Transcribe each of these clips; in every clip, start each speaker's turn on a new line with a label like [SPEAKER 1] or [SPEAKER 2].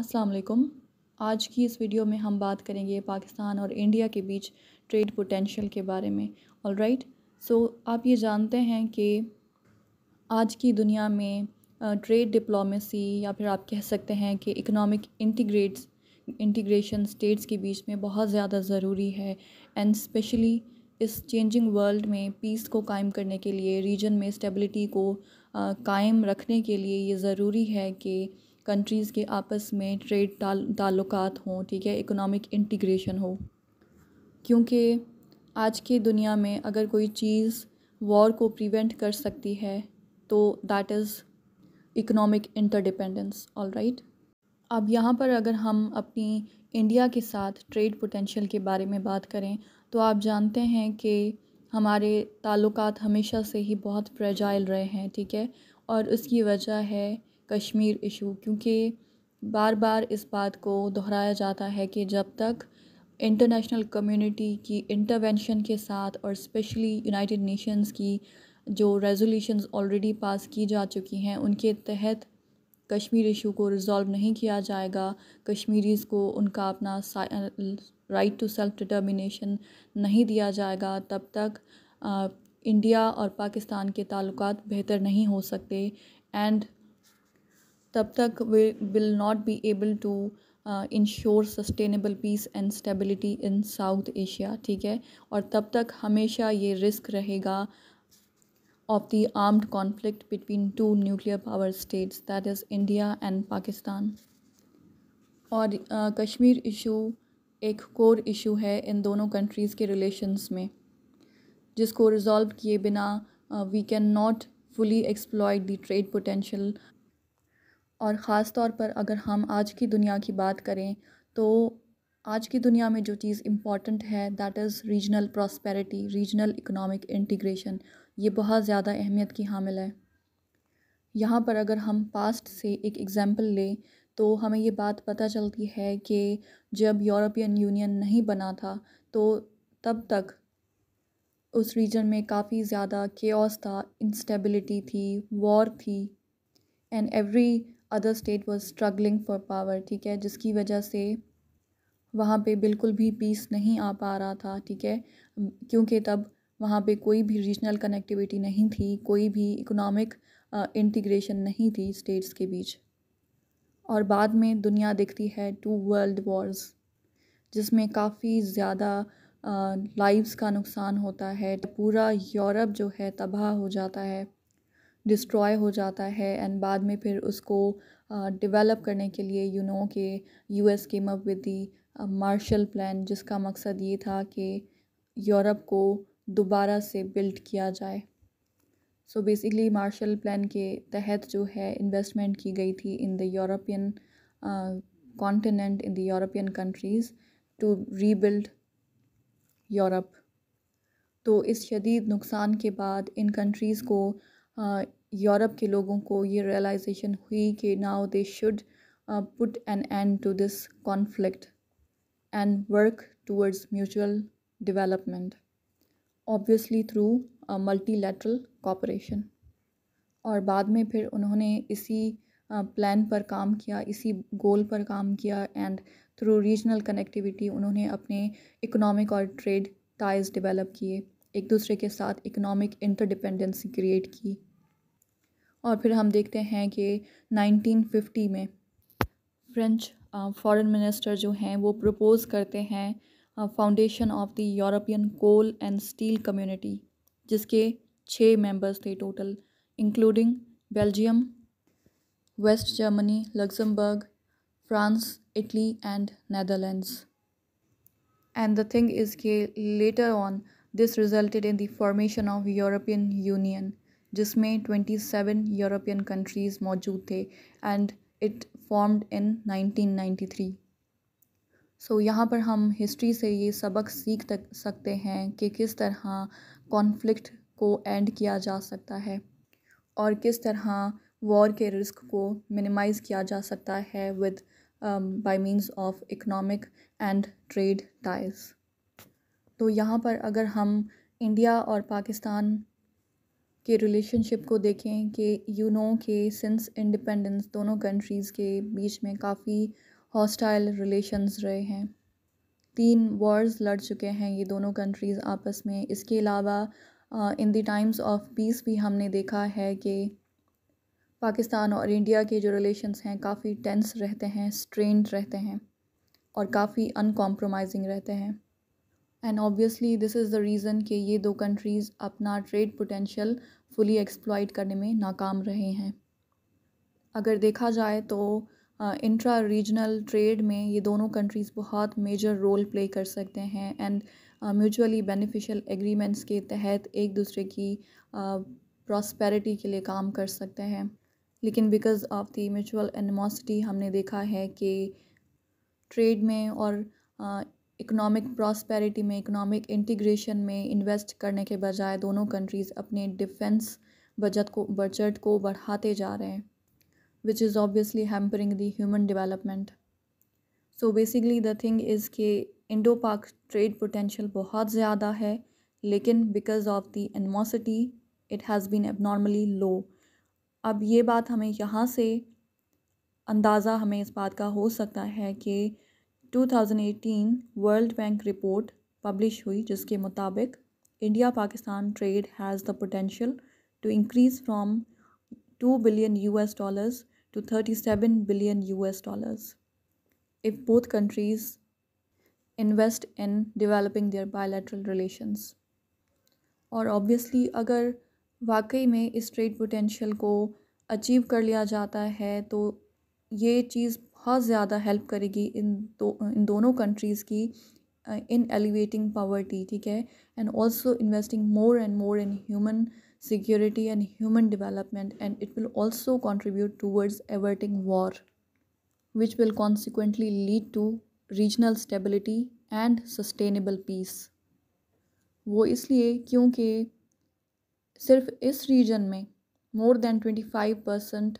[SPEAKER 1] अस्सलाम वालेकुम आज की इस वीडियो में हम बात करेंगे पाकिस्तान और इंडिया के बीच ट्रेड पोटेंशियल के बारे में ऑल राइट सो आप ये जानते हैं कि आज की दुनिया में ट्रेड डिप्लोमेसी या फिर आप कह सकते हैं कि इकोनॉमिक इंटीग्रेट्स इंटीग्रेशन स्टेट्स के बीच में बहुत ज़्यादा ज़रूरी है एंड स्पेशली इस चेंजिंग वर्ल्ड में पीस को कायम करने के लिए रीजन में स्टेबिलिटी को कायम रखने के लिए ये ज़रूरी है कि कंट्रीज़ के आपस में ट्रेड ताल्लुक़ हों ठीक है इकोनॉमिक इंटीग्रेशन हो क्योंकि आज की दुनिया में अगर कोई चीज़ वॉर को प्रिवेंट कर सकती है तो that is economic interdependence all right अब यहाँ पर अगर हम अपनी इंडिया के साथ ट्रेड पोटेंशियल के बारे में बात करें तो आप जानते हैं कि हमारे ताल्लुक हमेशा से ही बहुत फ्रेजाइल रहे हैं ठीक है और उसकी वजह है कश्मीर इशू क्योंकि बार बार इस बात को दोहराया जाता है कि जब तक इंटरनेशनल कम्युनिटी की इंटरवेंशन के साथ और स्पेशली यूनाइटेड नेशंस की जो रेजोल्यूशंस ऑलरेडी पास की जा चुकी हैं उनके तहत कश्मीर इशू को रिज़ॉल्व नहीं किया जाएगा कश्मीरीज़ को उनका अपना राइट टू सेल्फ डिटर्मिनेशन नहीं दिया जाएगा तब तक आ, इंडिया और पाकिस्तान के ताल्लुक बेहतर नहीं हो सकते एंड तब तक we will not be able to ensure sustainable peace and stability in South Asia ठीक है और तब तक हमेशा ये रिस्क रहेगा of the armed conflict between two nuclear power states that is India and Pakistan और कश्मीर uh, इशू एक कोर इशू है इन दोनों कंट्रीज़ के रिलेशंस में जिसको रिजॉल्व किए बिना we can not fully exploited the trade potential और ख़ास तौर पर अगर हम आज की दुनिया की बात करें तो आज की दुनिया में जो चीज़ इम्पॉर्टेंट है that is regional prosperity regional economic integration ये बहुत ज़्यादा अहमियत की हामिल है यहाँ पर अगर हम पास्ट से एक एग्ज़ाम्पल लें तो हमें ये बात पता चलती है कि जब यूरोपियन यूनियन नहीं बना था तो तब तक उस रीजन में काफ़ी ज़्यादा केओस था इंस्टेबिलिटी थी वॉर थी and every other state was struggling for power ठीक है जिसकी वजह से वहाँ पे बिल्कुल भी पीस नहीं आ पा रहा था ठीक है क्योंकि तब वहाँ पे कोई भी रीजनल कनेक्टिविटी नहीं थी कोई भी इकोनॉमिक इंटीग्रेशन नहीं थी स्टेट्स के बीच और बाद में दुनिया दिखती है टू वर्ल्ड वॉर्स जिसमें काफ़ी ज़्यादा लाइव्स का नुकसान होता है पूरा यूरोप जो है तबाह हो जाता है डिस्ट्रॉय हो जाता है एंड बाद में फिर उसको डेवलप uh, करने के लिए यू नो के U S came up with the Marshall plan जिसका मकसद ये था कि यूरोप को दोबारा से बिल्ड किया जाए सो बेसिकली मार्शल प्लान के तहत जो है इन्वेस्टमेंट की गई थी in the European continent in the European countries to rebuild Europe तो इस शदीद नुकसान के बाद इन कंट्रीज़ को यूरोप के लोगों को ये रियलाइजेशन हुई कि now they should put an end to this conflict and work towards mutual development obviously through multilateral cooperation और बाद में फिर उन्होंने इसी प्लान पर काम किया इसी गोल पर काम किया एंड थ्रू रीजनल कनेक्टिविटी उन्होंने अपने इकोनॉमिक और ट्रेड टाइज डेवलप किए एक दूसरे के साथ इकोनॉमिक इंटरडिपेंडेंसी क्रिएट की और फिर हम देखते हैं कि 1950 में फ्रेंच फॉरेन मिनिस्टर जो हैं वो प्रपोज़ करते हैं foundation of the European coal and steel community जिसके छः मेंबर्स थे total including Belgium West Germany Luxembourg France Italy and Netherlands and the thing is के later on this resulted in the formation of European Union जिसमें twenty seven European countries मौजूद थे and it formed in nineteen ninety three so so, यहाँ पर हम history से ये सबक सीख तक सकते हैं कि किस तरह कॉन्फ्लिक्ट को एंड किया जा सकता है और किस तरह वॉर के रिस्क को मिनिमाइज़ किया जा सकता है with by means of economic and trade ties तो यहाँ पर अगर हम इंडिया और पाकिस्तान के रिलेशनशिप को देखें कि यू नो के सिंस इंडिपेंडेंस दोनों कंट्रीज़ के बीच में काफ़ी हॉस्टाइल रिलेशंस रहे हैं तीन वॉर्स लड़ चुके हैं ये दोनों कंट्रीज़ आपस में इसके अलावा in the times of peace भी हमने देखा है कि पाकिस्तान और इंडिया के जो रिलेशंस हैं काफ़ी टेंस रहते हैं स्ट्रेंड रहते हैं और काफ़ी अनकॉम्प्रोमाइजिंग रहते हैं and obviously this is the reason कि ये दो कंट्रीज़ अपना ट्रेड पोटेंशियल फुली एक्सप्लॉइट करने में नाकाम रहे हैं अगर देखा जाए तो इंट्रा रीजनल ट्रेड में ये दोनों कंट्रीज़ बहुत मेजर रोल प्ले कर सकते हैं एंड म्यूचुअली बेनिफिशियल एग्रीमेंट्स के तहत एक दूसरे की प्रॉस्पेरिटी के लिए काम कर सकते हैं लेकिन because of the mutual enmity हमने देखा है कि ट्रेड में और इकोनॉमिक प्रॉस्पेरिटी में इकोनॉमिक इंटीग्रेशन में इन्वेस्ट करने के बजाय दोनों कंट्रीज़ अपने डिफेंस बजट को बजट को बढ़ाते जा रहे हैं which is obviously hampering the human development so basically the thing is के इंडो पाक ट्रेड पोटेंशियल बहुत ज़्यादा है लेकिन because of the enmity it has been abnormally low अब ये बात हमें यहाँ से अंदाज़ा हमें इस बात का हो सकता है कि 2018 वर्ल्ड बैंक रिपोर्ट पब्लिश हुई जिसके मुताबिक India Pakistan trade has the potential to increase from two billion U S dollars to thirty seven billion U S dollars if both countries invest in developing their bilateral relations और obviously अगर वाकई में इस trade potential को achieve कर लिया जाता है तो ये चीज़ बहुत ज़्यादा हेल्प करेगी इन दो इन दोनों कंट्रीज़ की इन एलिवेटिंग पावर्टी ठीक है and also investing more and more in human security and human development and it will also contribute towards averting war which will consequently lead to regional stability and sustainable peace वो इसलिए क्योंकि सिर्फ इस region में more than twenty five percent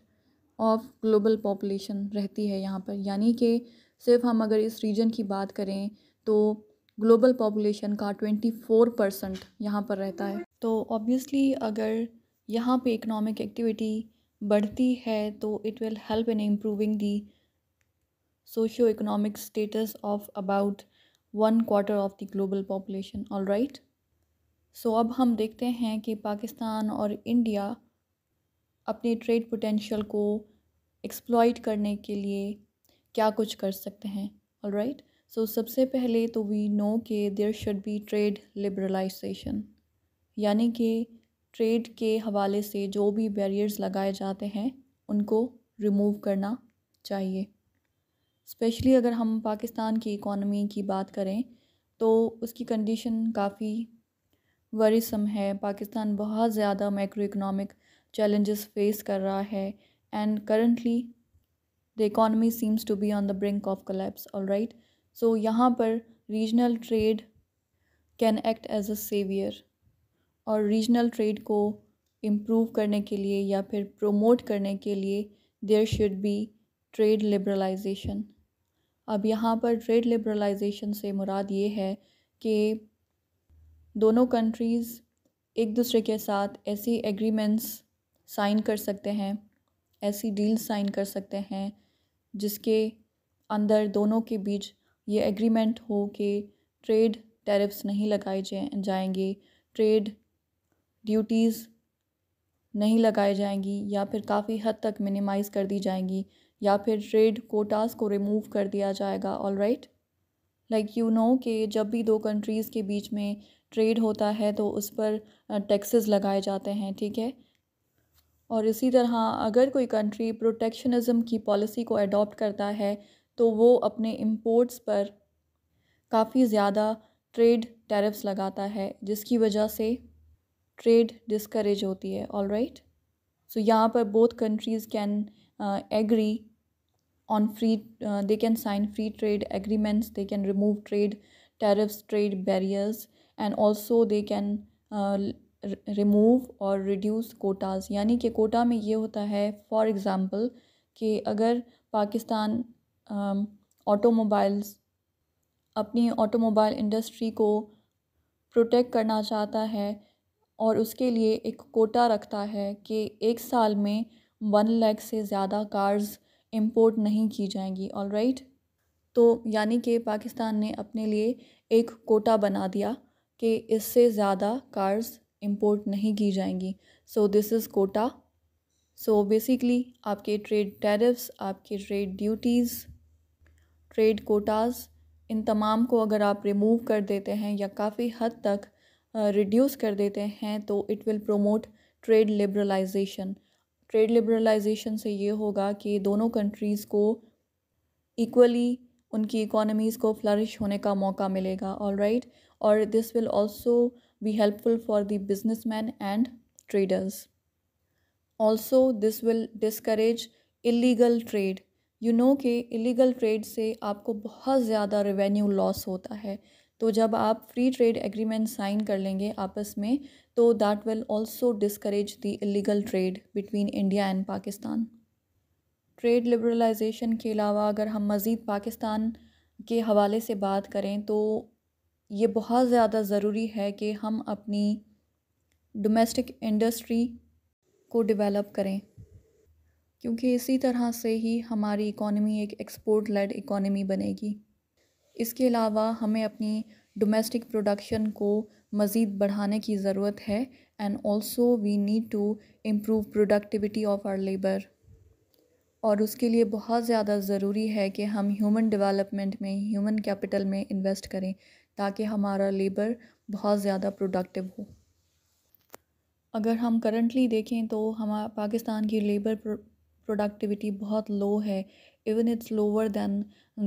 [SPEAKER 1] of global population रहती है यहाँ पर यानी कि सिर्फ हम अगर इस रीजन की बात करें तो ग्लोबल पॉपुलेशन का ट्वेंटी फ़ोर परसेंट यहाँ पर रहता है तो ऑब्वियसली अगर यहाँ पे इकोनॉमिक एक्टिविटी बढ़ती है तो it will help in improving the socio economic status of about one quarter of the global population all right so अब हम देखते हैं कि पाकिस्तान और इंडिया अपने ट्रेड पोटेंशियल को एक्सप्लॉइट करने के लिए क्या कुछ कर सकते हैं ऑल राइट सो सबसे पहले तो वी नो के there should be trade liberalization यानी कि ट्रेड के हवाले से जो भी बैरियर्स लगाए जाते हैं उनको रिमूव करना चाहिए स्पेशली अगर हम पाकिस्तान की इकोनॉमी की बात करें तो उसकी कंडीशन काफ़ी वरीसम है पाकिस्तान बहुत ज़्यादा मैक्रो इकनॉमिक चैलेंजेस फेस कर रहा है and currently the economy seems to be on the brink of collapse all right so यहाँ पर regional trade can act as a savior और regional trade को improve करने के लिए या फिर promote करने के लिए there should be trade liberalization अब यहाँ पर trade liberalization से मुराद ये है कि दोनों कंट्रीज़ एक दूसरे के साथ ऐसी एग्रीमेंट्स साइन कर सकते हैं ऐसी डील साइन कर सकते हैं जिसके अंदर दोनों के बीच ये एग्रीमेंट हो कि ट्रेड टैरिफ्स नहीं लगाए जाएंगे ट्रेड ड्यूटीज़ नहीं लगाई जाएंगी या फिर काफ़ी हद तक मिनिमाइज़ कर दी जाएंगी या फिर ट्रेड कोटास को रिमूव कर दिया जाएगा all right like you know कि जब भी दो कंट्रीज़ के बीच में ट्रेड होता है तो उस पर टैक्सेस लगाए जाते हैं ठीक है और इसी तरह अगर कोई कंट्री प्रोटेक्शनिज़म की पॉलिसी को अडॉप्ट करता है तो वो अपने इम्पोर्ट्स पर काफ़ी ज़्यादा ट्रेड टैरिफ्स लगाता है जिसकी वजह से ट्रेड डिस्करेज होती है ऑल राइट सो यहाँ पर both countries can agree on free they can sign free trade agreements they can remove trade tariffs trade barriers and also they can remove और रिड्यूस कोटाज़ यानी कि कोटा में ये होता है फ़ॉर एग्ज़ाम्पल कि अगर पाकिस्तान ऑटोमोबाइल्स अपनी ऑटोमोबाइल इंडस्ट्री को प्रोटेक्ट करना चाहता है और उसके लिए एक कोटा रखता है कि एक साल में वन लैख से ज़्यादा कार्स इंपोर्ट नहीं की जाएंगी ऑल राइट right? तो यानी कि पाकिस्तान ने अपने लिए एक कोटा बना दिया कि इससे ज़्यादा कार्स इम्पोर्ट नहीं की जाएंगी so this is quota so basically आपके ट्रेड टैरिफ्स आपके ट्रेड ड्यूटीज़ ट्रेड कोटाज इन तमाम को अगर आप रिमूव कर देते हैं या काफ़ी हद तक रिड्यूस uh, कर देते हैं तो it will promote trade liberalization trade liberalization से ये होगा कि दोनों कंट्रीज़ को इक्वली उनकी इकोनॉमीज़ को फ्लरिश होने का मौका मिलेगा ऑल राइट और this will also be helpful for the businessmen and traders. Also, this will discourage illegal trade. You know के इलीगल ट्रेड से आपको बहुत ज़्यादा रेवेन्यू लॉस होता है तो जब आप फ्री ट्रेड एग्रीमेंट साइन कर लेंगे आपस में तो that will also discourage the illegal trade between India and Pakistan trade liberalization के अलावा अगर हम मज़ीद पाकिस्तान के हवाले से बात करें तो ये बहुत ज़्यादा ज़रूरी है कि हम अपनी डोमेस्टिक इंडस्ट्री को डेवलप करें क्योंकि इसी तरह से ही हमारी इकॉनमी एक एक्सपोर्ट लेड इकॉनमी बनेगी इसके अलावा हमें अपनी डोमेस्टिक प्रोडक्शन को मज़ीद बढ़ाने की ज़रूरत है and also we need to improve productivity of our labour और उसके लिए बहुत ज़्यादा ज़रूरी है कि हम ह्यूमन डेवलपमेंट में ह्यूमन कैपिटल में इन्वेस्ट करें ताकि हमारा लेबर बहुत ज़्यादा प्रोडक्टिव हो अगर हम करंटली देखें तो हम पाकिस्तान की लेबर प्रोडक्टिविटी बहुत लो है even it's lower than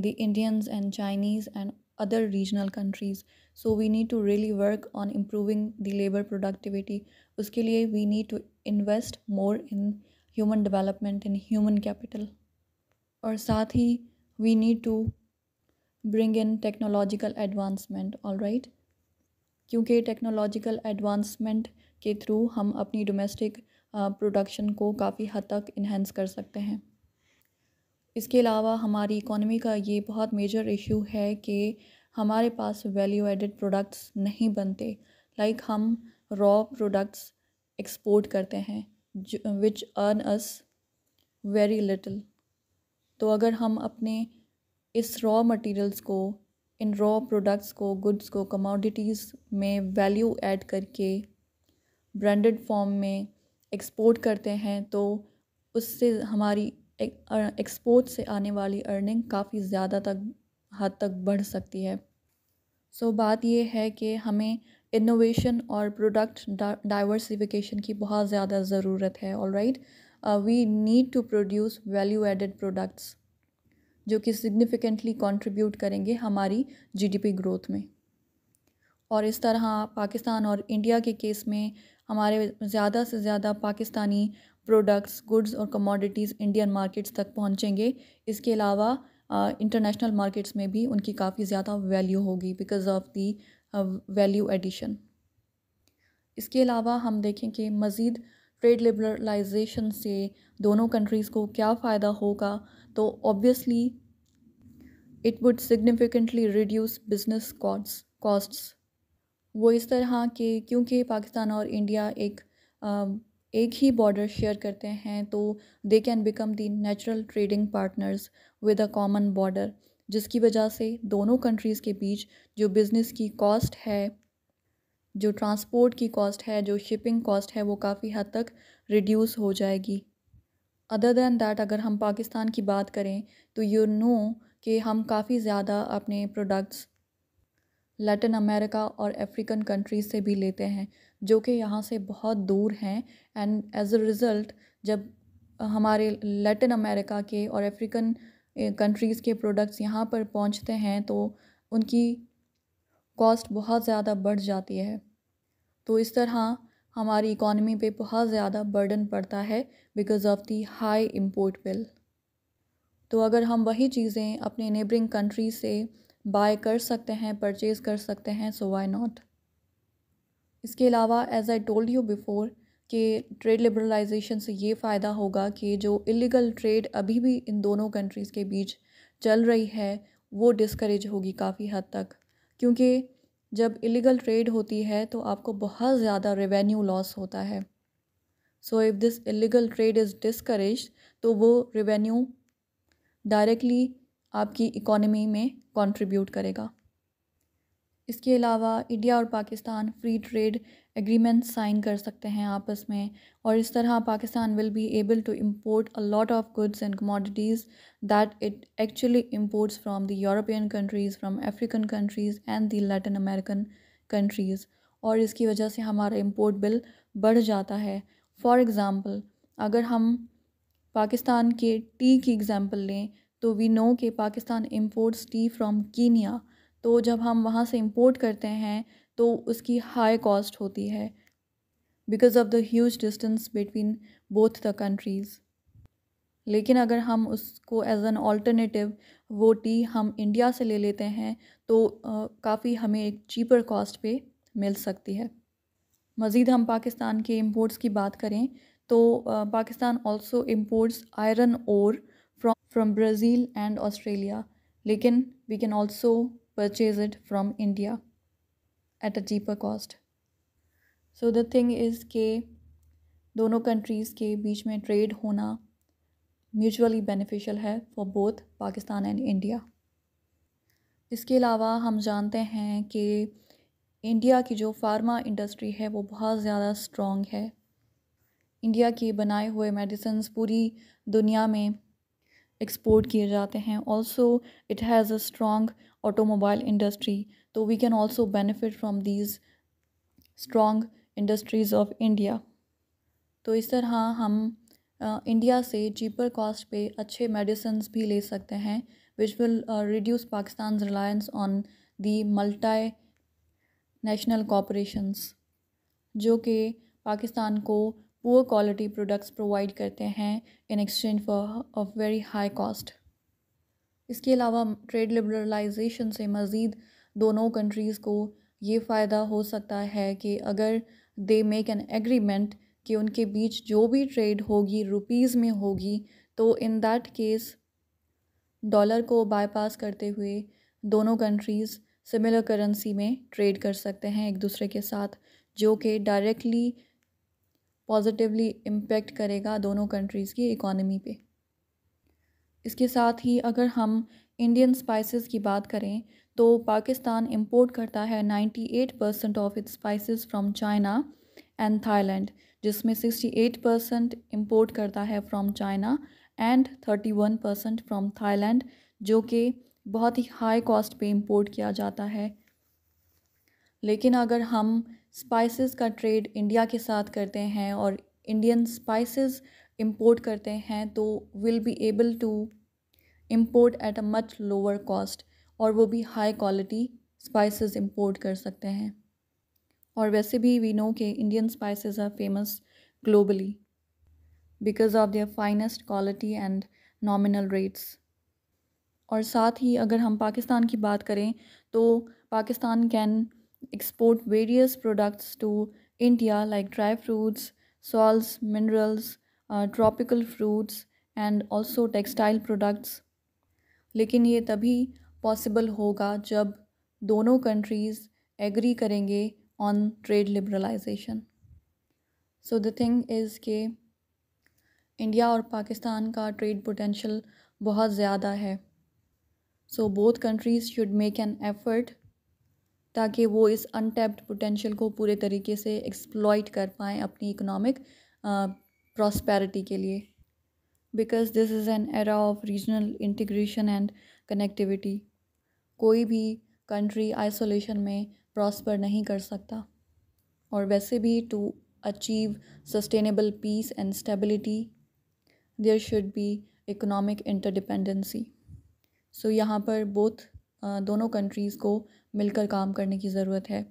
[SPEAKER 1] the Indians and Chinese and other regional countries so we need to really work on improving the labour productivity उसके लिए we need to invest more in human development in human capital और साथ ही we need to bring in technological advancement all right क्योंकि technological advancement के through हम अपनी domestic production uh, को काफ़ी हद तक इन्हेंस कर सकते हैं इसके अलावा हमारी इकोनॉमी का ये बहुत मेजर इशू है कि हमारे पास वैल्यू एडेड प्रोडक्ट्स नहीं बनते लाइक like हम रॉ प्रोडक्ट्स एक्सपोर्ट करते हैं which earn us very little तो अगर हम अपने इस रॉ मटेरियल्स को इन रॉ प्रोडक्ट्स को गुड्स को कमोडिटीज़ में वैल्यू ऐड करके ब्रांडेड फॉर्म में एक्सपोर्ट करते हैं तो उससे हमारी एक्सपोर्ट से आने वाली अर्निंग काफ़ी ज़्यादा तक हद तक बढ़ सकती है सो so, बात यह है कि हमें इनोवेशन और प्रोडक्ट डाइवर्सिफिकेशन की बहुत ज़्यादा ज़रूरत है all right we need to produce value added products जो कि सिग्निफिकेंटली कंट्रीब्यूट करेंगे हमारी जीडीपी ग्रोथ में और इस तरह पाकिस्तान और इंडिया के केस में हमारे ज़्यादा से ज़्यादा पाकिस्तानी प्रोडक्ट्स गुड्स और कमोडिटीज़ इंडियन मार्केट्स तक पहुंचेंगे इसके अलावा इंटरनेशनल मार्केट्स में भी उनकी काफ़ी ज़्यादा वैल्यू होगी because of the value addition इसके अलावा हम देखें कि मज़ीद ट्रेड लिबरलाइजेशन से दोनों कंट्रीज़ को क्या फ़ायदा होगा तो obviously it would significantly reduce business cost वो इस तरह के क्योंकि पाकिस्तान और इंडिया एक एक ही बॉर्डर शेयर करते हैं तो they can become the natural trading partners with a common border जिसकी वजह से दोनों कंट्रीज़ के बीच जो बिज़नेस की कॉस्ट है जो ट्रांसपोर्ट की कॉस्ट है जो शिपिंग कॉस्ट है वो काफ़ी हद तक रिड्यूस हो जाएगी अदर दैन दैट अगर हम पाकिस्तान की बात करें तो यू नो कि हम काफ़ी ज़्यादा अपने प्रोडक्ट्स लैटिन अमेरिका और अफ्रीकन कंट्रीज से भी लेते हैं जो कि यहाँ से बहुत दूर हैं एंड एज़ अ रिज़ल्ट जब हमारे लैटिन अमेरिका के और अफ्रीकन कंट्रीज़ के प्रोडक्ट्स यहाँ पर पहुँचते हैं तो उनकी कॉस्ट बहुत ज़्यादा बढ़ जाती है तो इस तरह हमारी इकॉनमी पे बहुत ज़्यादा बर्डन पड़ता है because of the high import bill तो अगर हम वही चीज़ें अपने नेबरिंग कंट्री से बाय कर सकते हैं परचेज़ कर सकते हैं सो वाई नॉट इसके अलावा as I told you before कि ट्रेड लिबरलाइजेशन से ये फ़ायदा होगा कि जो इलीगल ट्रेड अभी भी इन दोनों कंट्रीज़ के बीच चल रही है वो डिस्करेज होगी काफ़ी हद तक क्योंकि जब इलीगल ट्रेड होती है तो आपको बहुत ज़्यादा रेवेन्यू लॉस होता है so if this illegal trade is discourage तो वो रेवेन्यू डायरेक्टली आपकी इकोनमी में कंट्रीब्यूट करेगा इसके अलावा इंडिया और Pakistan free trade agreement sign कर सकते हैं आपस में और इस तरह Pakistan will be able to import a lot of goods and commodities that it actually imports from the European countries from African countries and the Latin American countries और इसकी वजह से हमारा इम्पोर्ट बिल बढ़ जाता है फॉर एग्ज़ाम्पल अगर हम पाकिस्तान के टी की एग्ज़ाम्पल लें तो वी नो के Pakistan imports tea from Kenya तो जब हम वहाँ से इम्पोर्ट करते हैं तो उसकी हाई कॉस्ट होती है because of the huge distance between both the countries लेकिन अगर हम उसको एज एन ऑल्टरनेटिव वो टी हम इंडिया से ले लेते हैं तो काफ़ी हमें एक चीपर कॉस्ट पे मिल सकती है मज़ीद हम पाकिस्तान के इम्पोर्ट्स की बात करें तो पाकिस्तान ऑल्सो इम्पोर्ट्स आयरन और from from Brazil and Australia लेकिन we can also purchase it from India at a cheaper cost so the thing is के दोनों कंट्रीज़ के बीच में ट्रेड होना म्यूचुअली बेनिफिशियल है for both Pakistan and India इसके अलावा हम जानते हैं कि इंडिया की जो फार्मा इंडस्ट्री है वो बहुत ज़्यादा स्ट्रॉन्ग है इंडिया के बनाए हुए मेडिसन्स पूरी दुनिया में एक्सपोर्ट किए जाते हैं also it has a strong automobile industry तो we can also benefit from these strong industries of India तो इस तरह हम इंडिया से चीपर कॉस्ट पे अच्छे मेडिसिन भी ले सकते हैं which will reduce Pakistan reliance on the multinational corporations जो कि पाकिस्तान को पुअर क्वालिटी प्रोडक्ट्स प्रोवाइड करते हैं in exchange for a very high cost इसके अलावा ट्रेड लिबरलाइजेशन से मज़ीद दोनों कंट्रीज़ को ये फ़ायदा हो सकता है कि अगर दे मेक एन एग्रीमेंट कि उनके बीच जो भी ट्रेड होगी रुपीज़ में होगी तो इन दैट केस डॉलर को बाईपास करते हुए दोनों कंट्रीज़ सिमिलर करेंसी में ट्रेड कर सकते हैं एक दूसरे के साथ जो कि डायरेक्टली पॉजिटिवली इम्पेक्ट करेगा दोनों कंट्रीज़ की इकॉनमी पे इसके साथ ही अगर हम इंडियन स्पाइसेस की बात करें तो पाकिस्तान इंपोर्ट करता है 98 percent of its spices from China and Thailand जिसमें 68 परसेंट इम्पोर्ट करता है from China and 31 percent from Thailand जो कि बहुत ही हाई कॉस्ट पे इम्पोर्ट किया जाता है लेकिन अगर हम स्पाइसेस का ट्रेड इंडिया के साथ करते हैं और इंडियन स्पाइसेस इम्पोर्ट करते हैं तो will be able to import at a much lower cost और वो भी हाई क्वालिटी स्पाइसेस इम्पोर्ट कर सकते हैं और वैसे भी वी नो के Indian spices are famous globally because of their finest quality and nominal rates और साथ ही अगर हम पाकिस्तान की बात करें तो Pakistan can export various products to India like dry fruits, salts, minerals, uh, tropical fruits and also textile products. लेकिन ये तभी पॉसिबल होगा जब दोनों कंट्रीज़ एग्री करेंगे on trade liberalization so the thing is के इंडिया और पाकिस्तान का ट्रेड पोटेंशल बहुत ज़्यादा है so both countries should make an effort ताकि वो इस अनटैप्ड पोटेंशियल को पूरे तरीके से एक्सप्लॉयट कर पाएँ अपनी इकोनॉमिक प्रॉस्पैरिटी के लिए because this is an era of regional integration and connectivity कोई भी कंट्री आइसोलेशन में प्रॉस्पर नहीं कर सकता और वैसे भी to achieve sustainable peace and stability there should be economic interdependency so यहाँ पर बोथ दोनों कंट्रीज़ को मिलकर काम करने की ज़रूरत है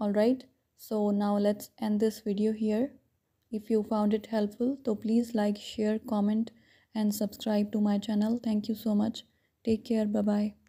[SPEAKER 1] all right so now let's end this video here if you found it helpful तो please like share comment and subscribe to my channel thank you so much take care bye bye